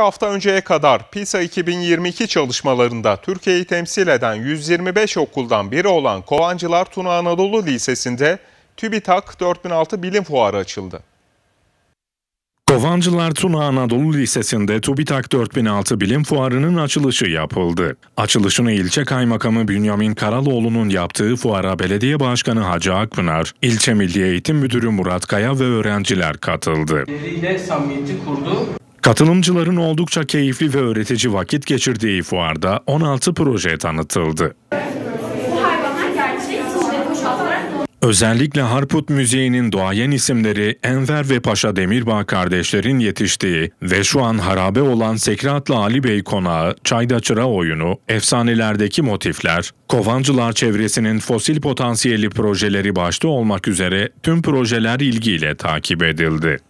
hafta önceye kadar PISA 2022 çalışmalarında Türkiye'yi temsil eden 125 okuldan biri olan Kovancılar Tuna Anadolu Lisesi'nde TÜBİTAK 4006 Bilim Fuarı açıldı. Kovancılar Tuna Anadolu Lisesi'nde TÜBİTAK 4006 Bilim Fuarı'nın açılışı yapıldı. Açılışını ilçe kaymakamı Bünyamin Karaloğlu'nun yaptığı fuara belediye başkanı Hacı Akpınar, ilçe milli eğitim müdürü Murat Kaya ve öğrenciler katıldı. Deriyle samimiyeti kurdu. Katılımcıların oldukça keyifli ve öğretici vakit geçirdiği fuarda 16 proje tanıtıldı. Özellikle Harput Müziği'nin doğayen isimleri Enver ve Paşa Demirbağ kardeşlerin yetiştiği ve şu an harabe olan Sekratlı Ali Bey Konağı, Çayda Çıra oyunu, efsanelerdeki motifler, Kovancılar çevresinin fosil potansiyeli projeleri başta olmak üzere tüm projeler ilgiyle takip edildi.